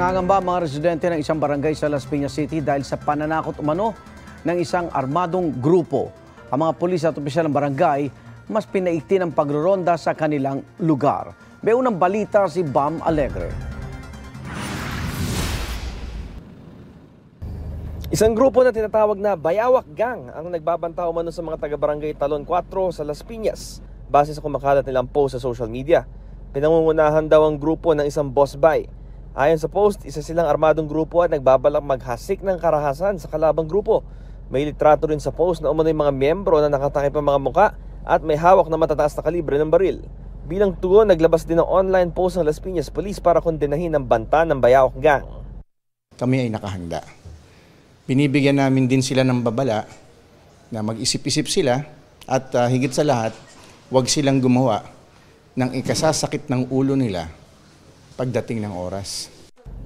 Nangangamba mga residente ng isang barangay sa Las Piñas City dahil sa pananakot umano ng isang armadong grupo. Ang mga pulis at opisyal ng barangay mas pinaikti ng pagroronda sa kanilang lugar. May unang balita si Bam Alegre. Isang grupo na tinatawag na Bayawak Gang ang nagbabanta umano sa mga taga-barangay Talon 4 sa Las Piñas base sa kumakalat nilang post sa social media. Pinangungunahan daw ang grupo ng isang boss by Ayon sa post, isa silang armadong grupo at nagbabalak maghasik ng karahasan sa kalabang grupo. May litrato rin sa post na umano'y mga miyembro na nakatakip ang mga muka at may hawak na matataas na kalibre ng baril. Bilang tugon, naglabas din ng online post ng Las Piñas Police para kondenahin ang banta ng Bayawak Gang. Kami ay nakahanda. Binibigyan namin din sila ng babala na mag-isip-isip sila at uh, higit sa lahat, huwag silang gumawa ng ikasasakit ng ulo nila pagdating ng oras.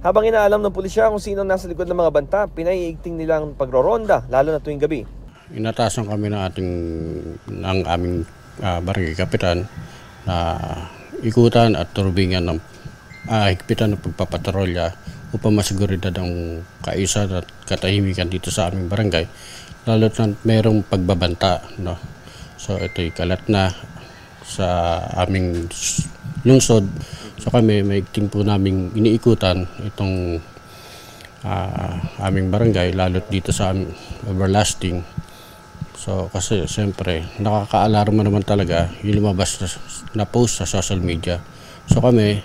Habang inaalam ng pulisya kung sino nasa likod ng mga banta, pinaiigting nila ang pagroronda, lalo na tuwing gabi. Inatasan kami ng ating ng aming uh, barangay kapitan na ikutan at turbingan ng uh, higpitan ng pagpapatrolya upang masiguridad ang kaisa at katahimikan dito sa aming barangay lalo na mayroong pagbabanta no so ito'y kalat na sa aming lungsod So kami, may team po naming iniikutan itong uh, aming barangay, lalo't dito sa Everlasting. So kasi siyempre, nakakaalarma naman talaga yung lumabas na, na post sa social media. So kami,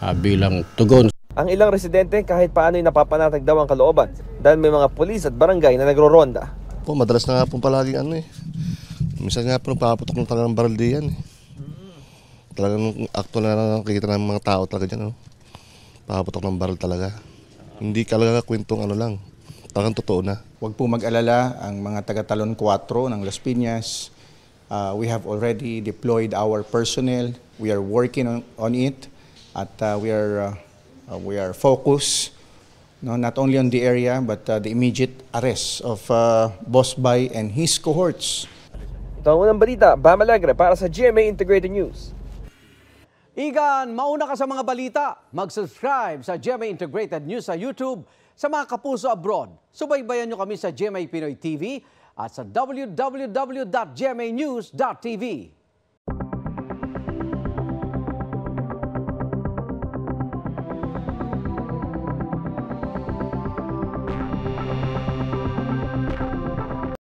uh, bilang tugon. Ang ilang residente kahit paano ay napapanatag daw ang kalooban dahil may mga pulis at barangay na nagro-ronda. Po, madalas na nga po palaging ano eh. Minsan nga po nagpapaputok ng talagang baril diyan eh. Talagang actual na nakikita ng mga tao talaga dyan. Ano? Papatok ng barrel talaga. Hindi talaga kwentong ano lang. Talagang totoo na. Huwag po mag-alala ang mga taga-Talon 4 ng Las Piñas. Uh, we have already deployed our personnel. We are working on, on it at uh, we are uh, uh, we are focused no, not only on the area but uh, the immediate arrest of uh, Boss Bay and his cohorts. Ito ang unang balita, Bam Alegre para sa GMA Integrated News. Igan, mauna ka sa mga balita. Mag-subscribe sa GMA Integrated News sa YouTube. Sa mga kapuso abroad, subaybayan nyo kami sa GMA Pinoy TV at sa www.gmanews.tv.